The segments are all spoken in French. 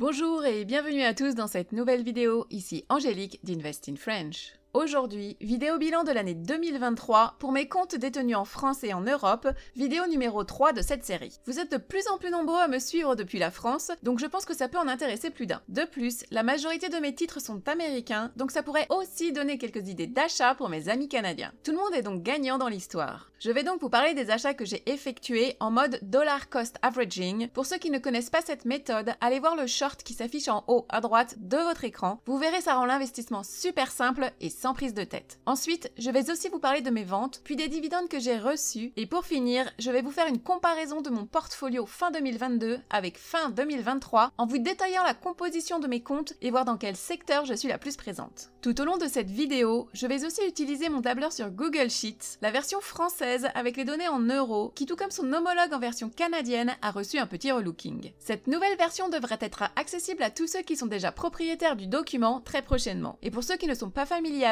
Bonjour et bienvenue à tous dans cette nouvelle vidéo, ici Angélique d'Invest in French. Aujourd'hui, vidéo bilan de l'année 2023 pour mes comptes détenus en France et en Europe, vidéo numéro 3 de cette série. Vous êtes de plus en plus nombreux à me suivre depuis la France, donc je pense que ça peut en intéresser plus d'un. De plus, la majorité de mes titres sont américains, donc ça pourrait aussi donner quelques idées d'achat pour mes amis canadiens. Tout le monde est donc gagnant dans l'histoire. Je vais donc vous parler des achats que j'ai effectués en mode dollar cost averaging. Pour ceux qui ne connaissent pas cette méthode, allez voir le short qui s'affiche en haut à droite de votre écran. Vous verrez, ça rend l'investissement super simple et sans prise de tête. Ensuite, je vais aussi vous parler de mes ventes, puis des dividendes que j'ai reçus, et pour finir, je vais vous faire une comparaison de mon portfolio fin 2022 avec fin 2023 en vous détaillant la composition de mes comptes et voir dans quel secteur je suis la plus présente. Tout au long de cette vidéo, je vais aussi utiliser mon tableur sur Google Sheets, la version française avec les données en euros, qui tout comme son homologue en version canadienne a reçu un petit relooking. Cette nouvelle version devrait être accessible à tous ceux qui sont déjà propriétaires du document très prochainement. Et pour ceux qui ne sont pas familiers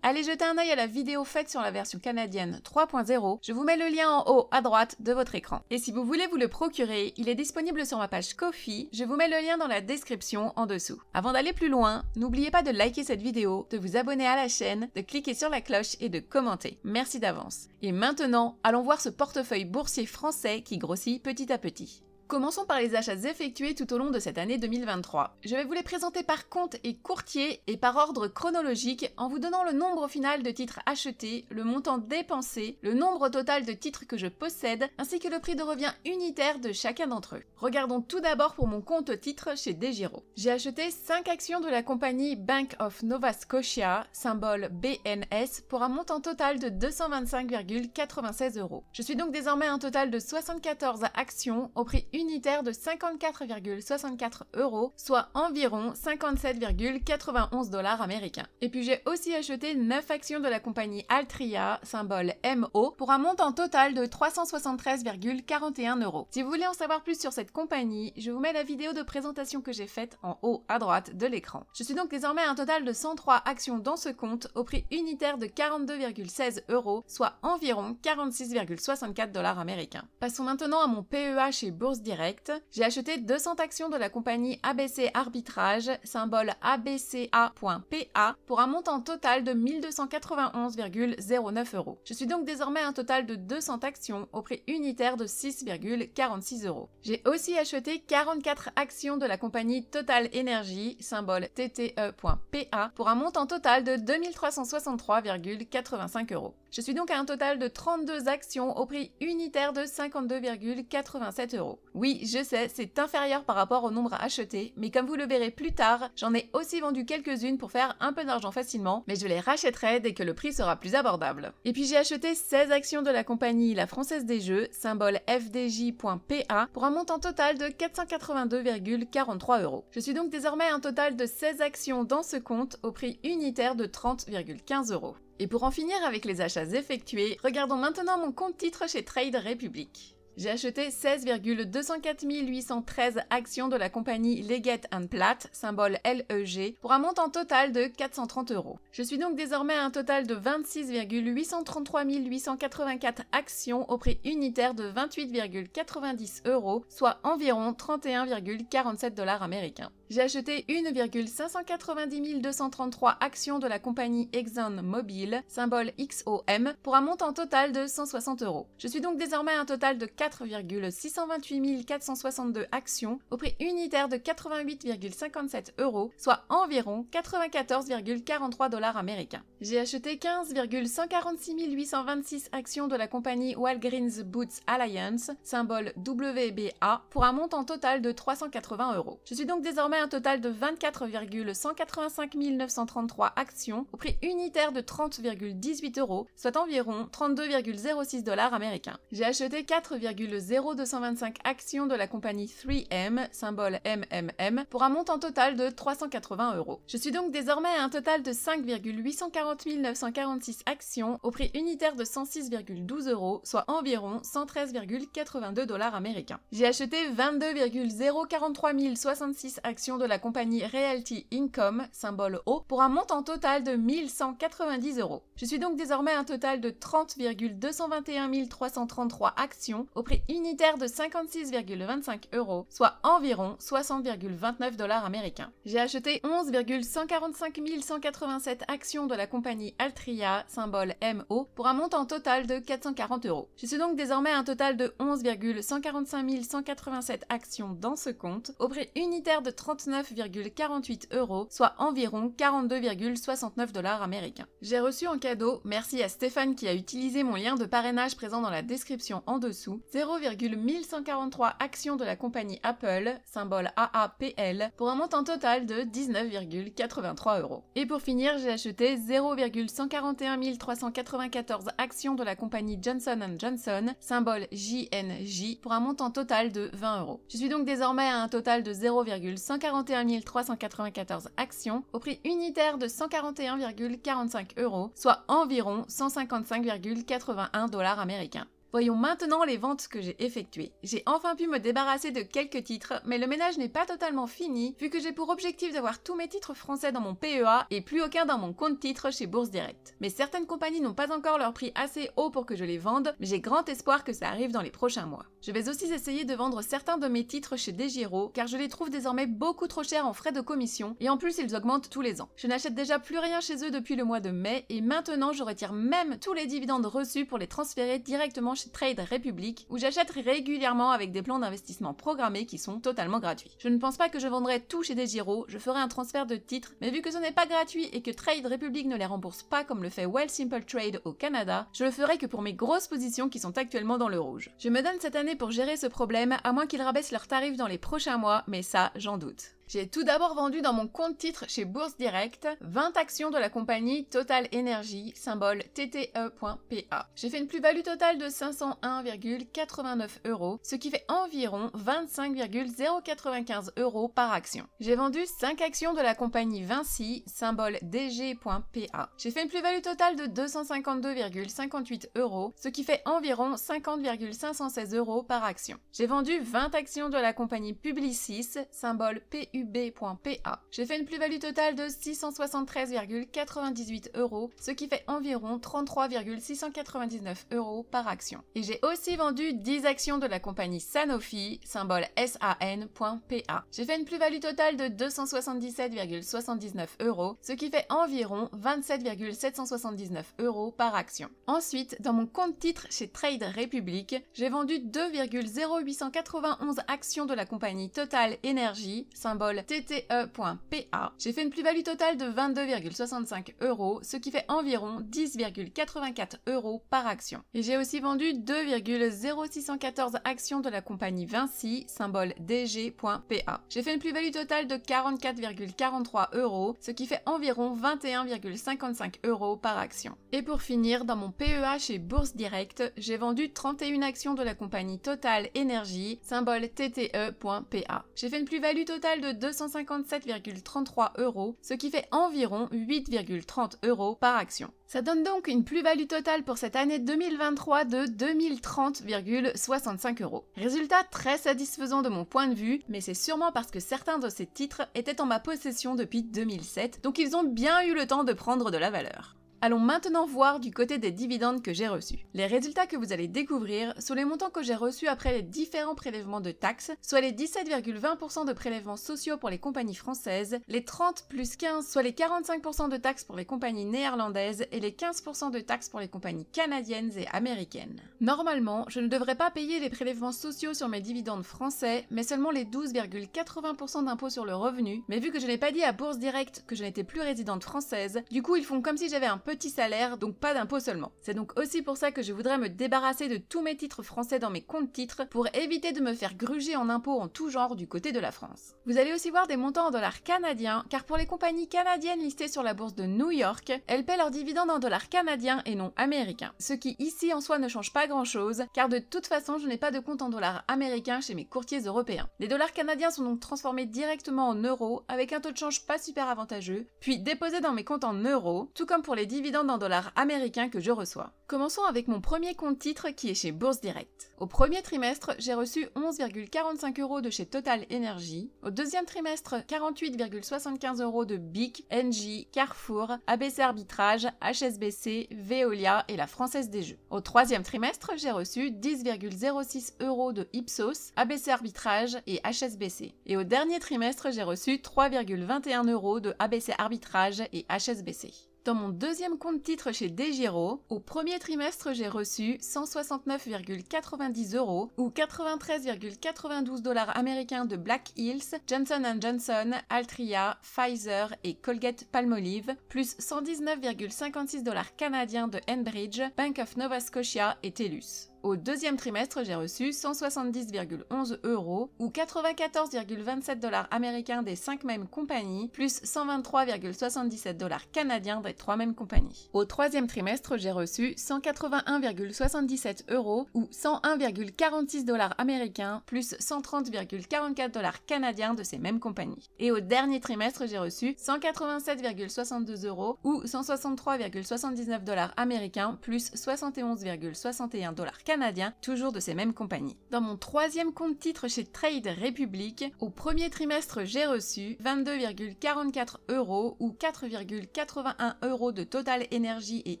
allez jeter un œil à la vidéo faite sur la version canadienne 3.0. Je vous mets le lien en haut à droite de votre écran. Et si vous voulez vous le procurer, il est disponible sur ma page Kofi. Je vous mets le lien dans la description en dessous. Avant d'aller plus loin, n'oubliez pas de liker cette vidéo, de vous abonner à la chaîne, de cliquer sur la cloche et de commenter. Merci d'avance. Et maintenant, allons voir ce portefeuille boursier français qui grossit petit à petit. Commençons par les achats effectués tout au long de cette année 2023. Je vais vous les présenter par compte et courtier et par ordre chronologique en vous donnant le nombre final de titres achetés, le montant dépensé, le nombre total de titres que je possède, ainsi que le prix de revient unitaire de chacun d'entre eux. Regardons tout d'abord pour mon compte titre chez Degiro. J'ai acheté 5 actions de la compagnie Bank of Nova Scotia, symbole BNS, pour un montant total de 225,96 euros. Je suis donc désormais à un total de 74 actions au prix unitaire unitaire de 54,64 euros, soit environ 57,91 dollars américains. Et puis j'ai aussi acheté 9 actions de la compagnie Altria, symbole MO, pour un montant total de 373,41 euros. Si vous voulez en savoir plus sur cette compagnie, je vous mets la vidéo de présentation que j'ai faite en haut à droite de l'écran. Je suis donc désormais à un total de 103 actions dans ce compte au prix unitaire de 42,16 euros, soit environ 46,64 dollars américains. Passons maintenant à mon PEA chez Bourse direct J'ai acheté 200 actions de la compagnie ABC Arbitrage, symbole abca.pa, pour un montant total de 1291,09 euros. Je suis donc désormais à un total de 200 actions au prix unitaire de 6,46 euros. J'ai aussi acheté 44 actions de la compagnie Total Energy, symbole tte.pa, pour un montant total de 2363,85 euros. Je suis donc à un total de 32 actions au prix unitaire de 52,87 euros. Oui, je sais, c'est inférieur par rapport au nombre à acheter, mais comme vous le verrez plus tard, j'en ai aussi vendu quelques-unes pour faire un peu d'argent facilement, mais je les rachèterai dès que le prix sera plus abordable. Et puis j'ai acheté 16 actions de la compagnie La Française des Jeux, symbole FDJ.PA, pour un montant total de 482,43 euros. Je suis donc désormais un total de 16 actions dans ce compte au prix unitaire de 30,15 euros. Et pour en finir avec les achats effectués, regardons maintenant mon compte titre chez Trade Republic. J'ai acheté 16,204 813 actions de la compagnie Leggett Platt, symbole LEG, pour un montant total de 430 euros. Je suis donc désormais à un total de 26,833 884 actions au prix unitaire de 28,90 euros, soit environ 31,47 dollars américains. J'ai acheté 1,590 233 actions de la compagnie Exxon Mobil, symbole XOM, pour un montant total de 160 euros. Je suis donc désormais à un total de 4,628 462 actions au prix unitaire de 88,57 euros, soit environ 94,43 dollars américains. J'ai acheté 15,146 826 actions de la compagnie Walgreens Boots Alliance, symbole WBA, pour un montant total de 380 euros. Je suis donc désormais un total de 24,185 933 actions au prix unitaire de 30,18 euros, soit environ 32,06 dollars américains. J'ai acheté 4, 0,0225 actions de la compagnie 3M, symbole MMM, pour un montant total de 380 euros. Je suis donc désormais à un total de 5,840 946 actions au prix unitaire de 106,12 euros, soit environ 113,82 dollars américains. J'ai acheté 22,043 066 actions de la compagnie Realty Income, symbole O, pour un montant total de 1190 euros. Je suis donc désormais à un total de 30,221 333 actions au au prix unitaire de 56,25 euros, soit environ 60,29 dollars américains. J'ai acheté 11,145 187 actions de la compagnie Altria, symbole MO, pour un montant total de 440 euros. Je suis donc désormais un total de 11,145 187 actions dans ce compte, au prix unitaire de 39,48 euros, soit environ 42,69 dollars américains. J'ai reçu en cadeau, merci à Stéphane qui a utilisé mon lien de parrainage présent dans la description en dessous, 0,1143 actions de la compagnie Apple, symbole AAPL, pour un montant total de 19,83 euros. Et pour finir, j'ai acheté 0,141 394 actions de la compagnie Johnson Johnson, symbole JNJ, pour un montant total de 20 euros. Je suis donc désormais à un total de 0,141 394 actions au prix unitaire de 141,45 euros, soit environ 155,81 dollars américains. Voyons maintenant les ventes que j'ai effectuées. J'ai enfin pu me débarrasser de quelques titres, mais le ménage n'est pas totalement fini, vu que j'ai pour objectif d'avoir tous mes titres français dans mon PEA et plus aucun dans mon compte titre chez Bourse Direct. Mais certaines compagnies n'ont pas encore leur prix assez haut pour que je les vende, mais j'ai grand espoir que ça arrive dans les prochains mois. Je vais aussi essayer de vendre certains de mes titres chez Desgiro, car je les trouve désormais beaucoup trop chers en frais de commission, et en plus ils augmentent tous les ans. Je n'achète déjà plus rien chez eux depuis le mois de mai, et maintenant je retire même tous les dividendes reçus pour les transférer directement chez Trade Republic où j'achète régulièrement avec des plans d'investissement programmés qui sont totalement gratuits. Je ne pense pas que je vendrai tout chez Desgiro, je ferai un transfert de titres, mais vu que ce n'est pas gratuit et que Trade Republic ne les rembourse pas comme le fait Well Simple Trade au Canada, je le ferai que pour mes grosses positions qui sont actuellement dans le rouge. Je me donne cette année pour gérer ce problème, à moins qu'ils rabaissent leurs tarifs dans les prochains mois, mais ça, j'en doute. J'ai tout d'abord vendu dans mon compte titre chez Bourse Direct 20 actions de la compagnie Total Energy, symbole TTE.PA. J'ai fait une plus-value totale de 501,89 euros, ce qui fait environ 25,095 euros par action. J'ai vendu 5 actions de la compagnie Vinci, symbole DG.PA. J'ai fait une plus-value totale de 252,58 euros, ce qui fait environ 50,516 euros par action. J'ai vendu 20 actions de la compagnie Publicis, symbole PU B.pa. J'ai fait une plus-value totale de 673,98 euros, ce qui fait environ 33,699 euros par action. Et j'ai aussi vendu 10 actions de la compagnie Sanofi, symbole SAN.PA. J'ai fait une plus-value totale de 277,79 euros, ce qui fait environ 27,779 euros par action. Ensuite, dans mon compte titre chez Trade Republic, j'ai vendu 2,0891 actions de la compagnie Total Energy, symbole TTE.PA, e j'ai fait une plus-value totale de 22,65 euros, ce qui fait environ 10,84 euros par action. Et j'ai aussi vendu 2,0614 actions de la compagnie Vinci, symbole DG.PA. J'ai fait une plus-value totale de 44,43 euros, ce qui fait environ 21,55 euros par action. Et pour finir, dans mon PEA chez Bourse Direct, j'ai vendu 31 actions de la compagnie Total Energy, symbole TTE.PA. J'ai fait une plus-value totale de 257,33 euros, ce qui fait environ 8,30 euros par action. Ça donne donc une plus-value totale pour cette année 2023 de 2030,65 euros. Résultat très satisfaisant de mon point de vue, mais c'est sûrement parce que certains de ces titres étaient en ma possession depuis 2007, donc ils ont bien eu le temps de prendre de la valeur. Allons maintenant voir du côté des dividendes que j'ai reçus. Les résultats que vous allez découvrir sont les montants que j'ai reçus après les différents prélèvements de taxes, soit les 17,20% de prélèvements sociaux pour les compagnies françaises, les 30 plus 15, soit les 45% de taxes pour les compagnies néerlandaises et les 15% de taxes pour les compagnies canadiennes et américaines. Normalement, je ne devrais pas payer les prélèvements sociaux sur mes dividendes français, mais seulement les 12,80% d'impôt sur le revenu, mais vu que je n'ai pas dit à Bourse directe que je n'étais plus résidente française, du coup ils font comme si j'avais un peu petit salaire, donc pas d'impôt seulement. C'est donc aussi pour ça que je voudrais me débarrasser de tous mes titres français dans mes comptes titres pour éviter de me faire gruger en impôts en tout genre du côté de la France. Vous allez aussi voir des montants en dollars canadiens, car pour les compagnies canadiennes listées sur la bourse de New York, elles paient leurs dividendes en dollars canadiens et non américains. Ce qui ici en soi ne change pas grand chose, car de toute façon je n'ai pas de compte en dollars américains chez mes courtiers européens. Les dollars canadiens sont donc transformés directement en euros avec un taux de change pas super avantageux, puis déposés dans mes comptes en euros, tout comme pour les dividendes d'un en dollars américains que je reçois. Commençons avec mon premier compte titre qui est chez Bourse Direct. Au premier trimestre, j'ai reçu 11,45 euros de chez Total Energy. Au deuxième trimestre, 48,75 euros de BIC, Engie, Carrefour, ABC Arbitrage, HSBC, Veolia et la Française des Jeux. Au troisième trimestre, j'ai reçu 10,06 euros de Ipsos, ABC Arbitrage et HSBC. Et au dernier trimestre, j'ai reçu 3,21 euros de ABC Arbitrage et HSBC. Dans mon deuxième compte titre chez Degiro, au premier trimestre, j'ai reçu 169,90 euros ou 93,92 dollars américains de Black Hills, Johnson Johnson, Altria, Pfizer et Colgate Palmolive, plus 119,56 dollars canadiens de Enbridge, Bank of Nova Scotia et TELUS. Au deuxième trimestre, j'ai reçu 170,11 euros ou 94,27 dollars américains des 5 mêmes compagnies, plus 123,77 dollars canadiens des 3 mêmes compagnies. Au troisième trimestre, j'ai reçu 181,77 euros ou 101,46 dollars américains, plus 130,44 dollars canadiens de ces mêmes compagnies. Et au dernier trimestre, j'ai reçu 187,62 euros ou 163,79 dollars américains, plus 71,61 dollars canadiens canadien, toujours de ces mêmes compagnies. Dans mon troisième compte titre chez Trade Republic, au premier trimestre j'ai reçu 22,44 euros ou 4,81 euros de Total Energy et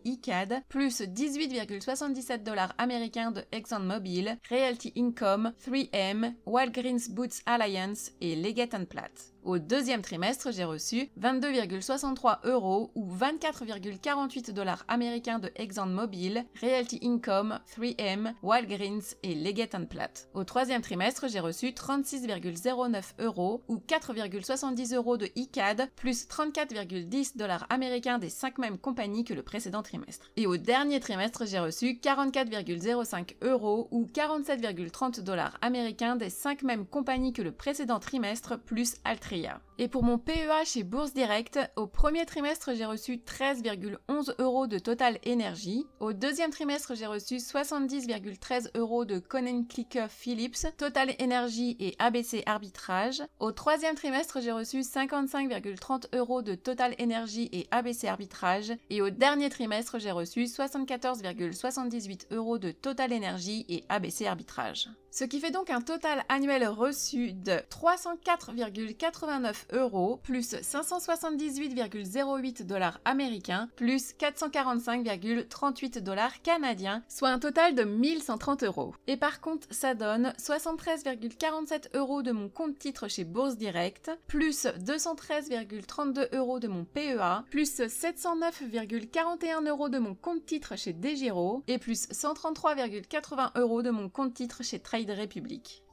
ICAD, e plus 18,77 dollars américains de ExxonMobil, Realty Income, 3M, Walgreens Boots Alliance et Leggett Platt. Au deuxième trimestre, j'ai reçu 22,63 euros ou 24,48 dollars américains de Mobile, Realty Income, 3M, Walgreens et Leggett Platt. Au troisième trimestre, j'ai reçu 36,09 euros ou 4,70 euros de ICAD plus 34,10 dollars américains des 5 mêmes compagnies que le précédent trimestre. Et au dernier trimestre, j'ai reçu 44,05 euros ou 47,30 dollars américains des 5 mêmes compagnies que le précédent trimestre plus Altria et pour mon PEA chez Bourse Direct, au premier trimestre, j'ai reçu 13,11 euros de Total Energy. Au deuxième trimestre, j'ai reçu 70,13 euros de Conan Clicker Philips, Total Energy et ABC Arbitrage. Au troisième trimestre, j'ai reçu 55,30 euros de Total Energy et ABC Arbitrage. Et au dernier trimestre, j'ai reçu 74,78 euros de Total Énergie et ABC Arbitrage. Ce qui fait donc un total annuel reçu de 304,89 euros plus 578,08 dollars américains plus 445,38 dollars canadiens, soit un total de 1130 euros. Et par contre, ça donne 73,47 euros de mon compte titre chez Bourse Direct, plus 213,32 euros de mon PEA, plus 709,41 euros de mon compte titre chez Degiro et plus 133,80 euros de mon compte titre chez Trade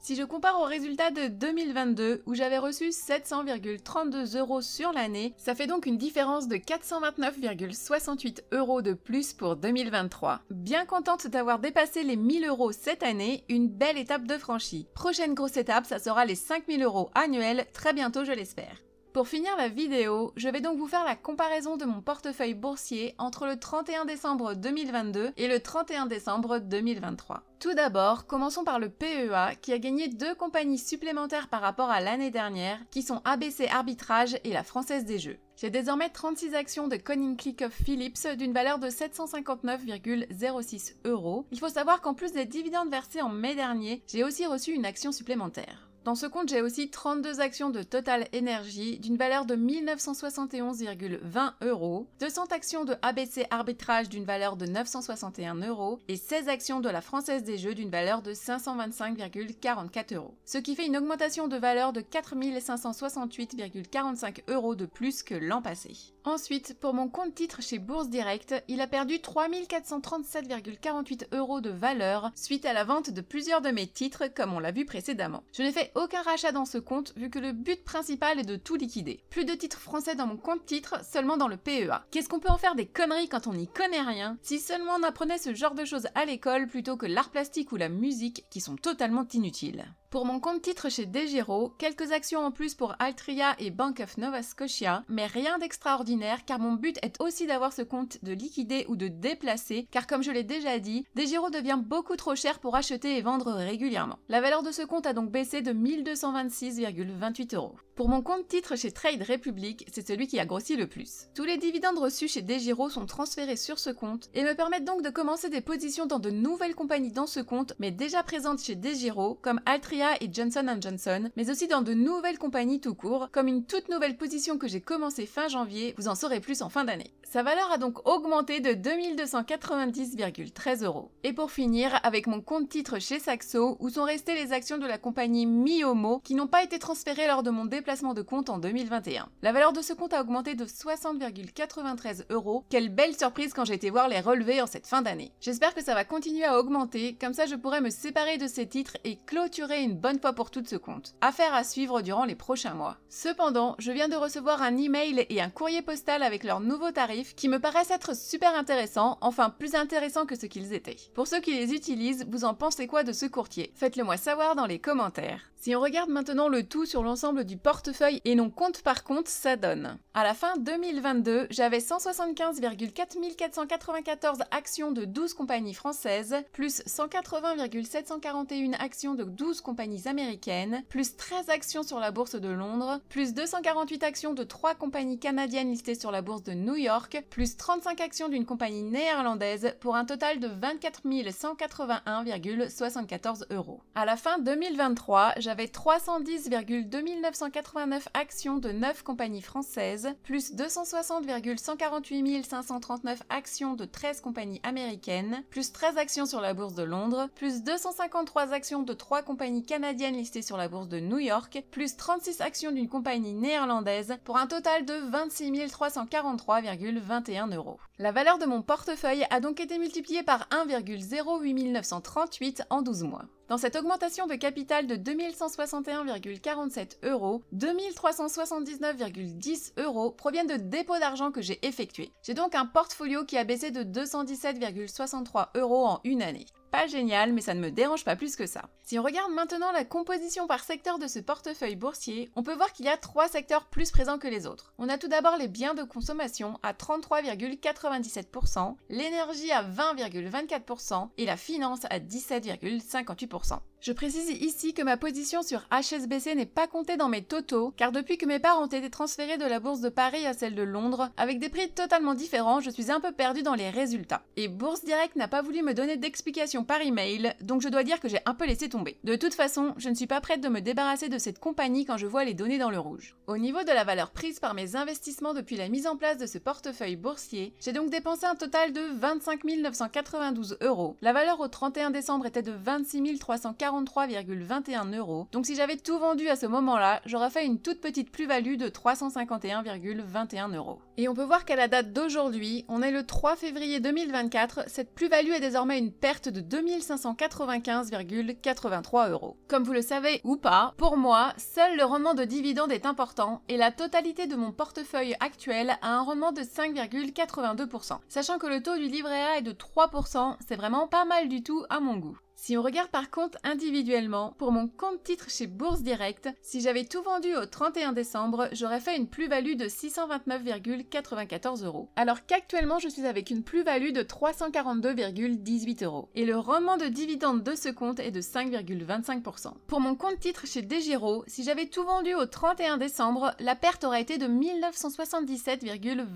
si je compare au résultats de 2022, où j'avais reçu 700,32 euros sur l'année, ça fait donc une différence de 429,68 euros de plus pour 2023. Bien contente d'avoir dépassé les 1000 euros cette année, une belle étape de franchie. Prochaine grosse étape, ça sera les 5000 euros annuels, très bientôt je l'espère. Pour finir la vidéo, je vais donc vous faire la comparaison de mon portefeuille boursier entre le 31 décembre 2022 et le 31 décembre 2023. Tout d'abord, commençons par le PEA qui a gagné deux compagnies supplémentaires par rapport à l'année dernière, qui sont ABC Arbitrage et la Française des Jeux. J'ai désormais 36 actions de Conning Click of Philips d'une valeur de 759,06 euros. Il faut savoir qu'en plus des dividendes versés en mai dernier, j'ai aussi reçu une action supplémentaire. Dans ce compte, j'ai aussi 32 actions de Total Energy d'une valeur de 1971,20 euros, 200 actions de ABC Arbitrage d'une valeur de 961 euros et 16 actions de la Française des Jeux d'une valeur de 525,44 euros. Ce qui fait une augmentation de valeur de 4568,45 euros de plus que l'an passé. Ensuite, pour mon compte titre chez Bourse Direct, il a perdu 3437,48 euros de valeur suite à la vente de plusieurs de mes titres comme on l'a vu précédemment. Je n'ai fait aucun rachat dans ce compte vu que le but principal est de tout liquider. Plus de titres français dans mon compte titre, seulement dans le PEA. Qu'est-ce qu'on peut en faire des conneries quand on n'y connaît rien Si seulement on apprenait ce genre de choses à l'école plutôt que l'art plastique ou la musique qui sont totalement inutiles. Pour mon compte titre chez Dejiro, quelques actions en plus pour Altria et Bank of Nova Scotia, mais rien d'extraordinaire car mon but est aussi d'avoir ce compte de liquider ou de déplacer car comme je l'ai déjà dit, Dejiro devient beaucoup trop cher pour acheter et vendre régulièrement. La valeur de ce compte a donc baissé de 1226,28 euros. Pour mon compte titre chez Trade Republic, c'est celui qui a grossi le plus. Tous les dividendes reçus chez Dejiro sont transférés sur ce compte et me permettent donc de commencer des positions dans de nouvelles compagnies dans ce compte mais déjà présentes chez Dejiro, comme Altria et Johnson Johnson, mais aussi dans de nouvelles compagnies tout court, comme une toute nouvelle position que j'ai commencée fin janvier, vous en saurez plus en fin d'année. Sa valeur a donc augmenté de 2290,13 euros. Et pour finir, avec mon compte titre chez Saxo, où sont restées les actions de la compagnie Miomo, qui n'ont pas été transférées lors de mon déplacement de compte en 2021. La valeur de ce compte a augmenté de 60,93 euros. Quelle belle surprise quand j'ai été voir les relevés en cette fin d'année. J'espère que ça va continuer à augmenter, comme ça je pourrai me séparer de ces titres et clôturer une bonne fois pour toutes ce compte. Affaire à suivre durant les prochains mois. Cependant, je viens de recevoir un email et un courrier postal avec leur nouveau tarif, qui me paraissent être super intéressants, enfin plus intéressants que ce qu'ils étaient. Pour ceux qui les utilisent, vous en pensez quoi de ce courtier Faites-le moi savoir dans les commentaires. Si on regarde maintenant le tout sur l'ensemble du portefeuille et non compte par compte, ça donne. À la fin 2022, j'avais 175,4494 actions de 12 compagnies françaises, plus 180,741 actions de 12 compagnies américaines, plus 13 actions sur la bourse de Londres, plus 248 actions de 3 compagnies canadiennes listées sur la bourse de New York, plus 35 actions d'une compagnie néerlandaise pour un total de 24 181,74 euros. À la fin 2023, j'avais 310,2989 actions de 9 compagnies françaises, plus 260,148 539 actions de 13 compagnies américaines, plus 13 actions sur la bourse de Londres, plus 253 actions de 3 compagnies canadiennes listées sur la bourse de New York, plus 36 actions d'une compagnie néerlandaise, pour un total de 26 343,21 euros. La valeur de mon portefeuille a donc été multipliée par 1,08938 en 12 mois. Dans cette augmentation de capital de 2161,47 euros, 2379,10 euros proviennent de dépôts d'argent que j'ai effectués. J'ai donc un portfolio qui a baissé de 217,63 euros en une année pas génial, mais ça ne me dérange pas plus que ça. Si on regarde maintenant la composition par secteur de ce portefeuille boursier, on peut voir qu'il y a trois secteurs plus présents que les autres. On a tout d'abord les biens de consommation à 33,97%, l'énergie à 20,24% et la finance à 17,58%. Je précise ici que ma position sur HSBC n'est pas comptée dans mes totaux, car depuis que mes parts ont été transférées de la bourse de Paris à celle de Londres, avec des prix totalement différents, je suis un peu perdu dans les résultats. Et Bourse Direct n'a pas voulu me donner d'explications par email, donc je dois dire que j'ai un peu laissé tomber. De toute façon, je ne suis pas prête de me débarrasser de cette compagnie quand je vois les données dans le rouge. Au niveau de la valeur prise par mes investissements depuis la mise en place de ce portefeuille boursier, j'ai donc dépensé un total de 25 992 euros. La valeur au 31 décembre était de 26 340 43,21 Donc si j'avais tout vendu à ce moment-là, j'aurais fait une toute petite plus-value de 351,21 euros. Et on peut voir qu'à la date d'aujourd'hui, on est le 3 février 2024, cette plus-value est désormais une perte de 2595,83 euros. Comme vous le savez ou pas, pour moi, seul le rendement de dividende est important et la totalité de mon portefeuille actuel a un rendement de 5,82%. Sachant que le taux du livret A est de 3%, c'est vraiment pas mal du tout à mon goût. Si on regarde par contre individuellement, pour mon compte titre chez Bourse Direct, si j'avais tout vendu au 31 décembre, j'aurais fait une plus-value de 629,94 euros. Alors qu'actuellement, je suis avec une plus-value de 342,18 euros. Et le rendement de dividende de ce compte est de 5,25%. Pour mon compte titre chez Degiro, si j'avais tout vendu au 31 décembre, la perte aurait été de 1977,24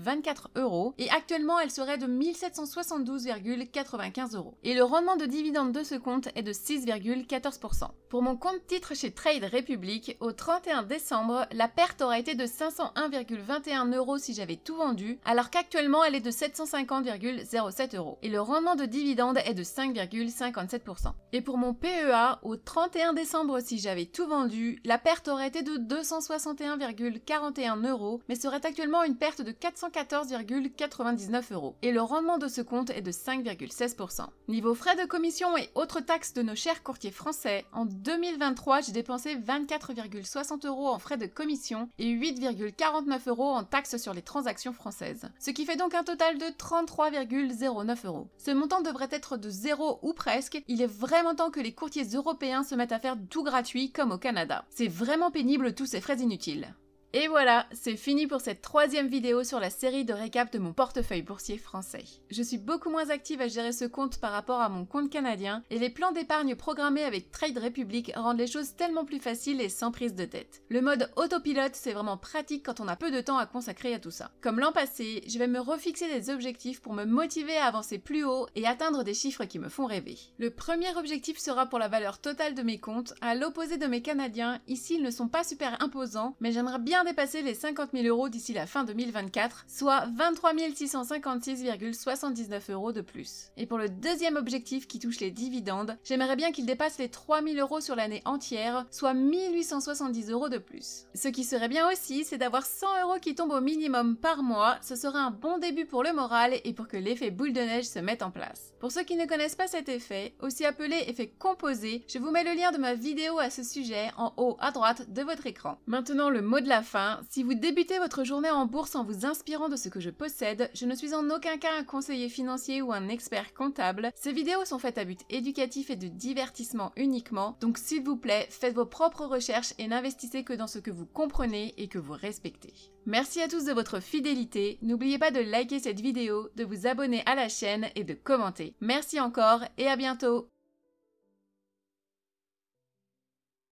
euros et actuellement elle serait de 1772,95 euros. Et le rendement de dividende de ce compte est de 6,14%. Pour mon compte titre chez Trade Republic, au 31 décembre, la perte aurait été de 501,21 euros si j'avais tout vendu, alors qu'actuellement elle est de 750,07 euros. Et le rendement de dividende est de 5,57%. Et pour mon PEA, au 31 décembre, si j'avais tout vendu, la perte aurait été de 261,41 euros, mais serait actuellement une perte de 414,99 euros. Et le rendement de ce compte est de 5,16%. Niveau frais de commission et autres Taxe de nos chers courtiers français, en 2023, j'ai dépensé 24,60 euros en frais de commission et 8,49 euros en taxes sur les transactions françaises. Ce qui fait donc un total de 33,09 euros. Ce montant devrait être de zéro ou presque. Il est vraiment temps que les courtiers européens se mettent à faire tout gratuit comme au Canada. C'est vraiment pénible tous ces frais inutiles. Et voilà, c'est fini pour cette troisième vidéo sur la série de récap de mon portefeuille boursier français. Je suis beaucoup moins active à gérer ce compte par rapport à mon compte canadien, et les plans d'épargne programmés avec Trade Republic rendent les choses tellement plus faciles et sans prise de tête. Le mode autopilote, c'est vraiment pratique quand on a peu de temps à consacrer à tout ça. Comme l'an passé, je vais me refixer des objectifs pour me motiver à avancer plus haut et atteindre des chiffres qui me font rêver. Le premier objectif sera pour la valeur totale de mes comptes, à l'opposé de mes canadiens, ici ils ne sont pas super imposants, mais j'aimerais bien dépasser les 50 000 euros d'ici la fin 2024, soit 23 656,79 euros de plus. Et pour le deuxième objectif qui touche les dividendes, j'aimerais bien qu'il dépasse les 3 000 euros sur l'année entière, soit 1870 euros de plus. Ce qui serait bien aussi, c'est d'avoir 100 euros qui tombent au minimum par mois, ce serait un bon début pour le moral et pour que l'effet boule de neige se mette en place. Pour ceux qui ne connaissent pas cet effet, aussi appelé effet composé, je vous mets le lien de ma vidéo à ce sujet en haut à droite de votre écran. Maintenant le mot de la fin Enfin, si vous débutez votre journée en bourse en vous inspirant de ce que je possède, je ne suis en aucun cas un conseiller financier ou un expert comptable. Ces vidéos sont faites à but éducatif et de divertissement uniquement, donc s'il vous plaît, faites vos propres recherches et n'investissez que dans ce que vous comprenez et que vous respectez. Merci à tous de votre fidélité, n'oubliez pas de liker cette vidéo, de vous abonner à la chaîne et de commenter. Merci encore et à bientôt